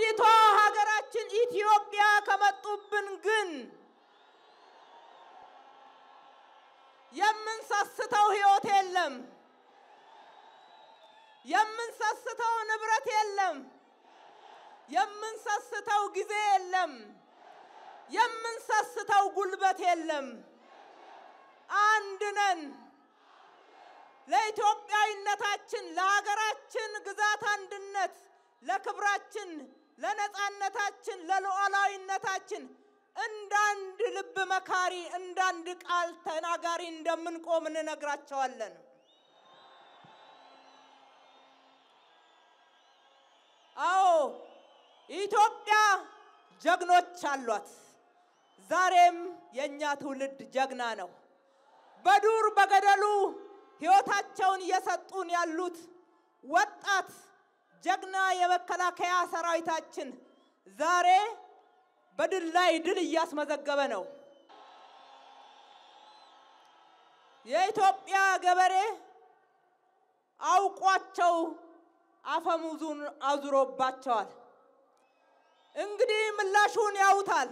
ውዲቷ ሀገራችን ኢትዮጵያ ከመጡብን ግን የምንሰስተው ህይወት የለም። የምንሰስተው ንብረት የለም። የምንሰስተው ጊዜ የለም። የምንሰስተው ጉልበት የለም። አንድ ነን። ለኢትዮጵያዊነታችን፣ ለሀገራችን ግዛት አንድነት፣ ለክብራችን ለነፃነታችን ለሉዓላዊነታችን እንዳንድ ልብ መካሪ እንዳንድ ቃል ተናጋሪ እንደምንቆም እንነግራቸዋለን። አዎ ኢትዮጵያ ጀግኖች አሏት። ዛሬም የእኛ ትውልድ ጀግና ነው። በዱር በገደሉ ህይወታቸውን እየሰጡን ያሉት ወጣት ጀግና የመከላከያ ሰራዊታችን ዛሬ በድል ላይ ድል እያስመዘገበ ነው። የኢትዮጵያ ገበሬ አውቋቸው አፈሙዙን አዙሮባቸዋል። እንግዲህ ምላሹን ያውታል።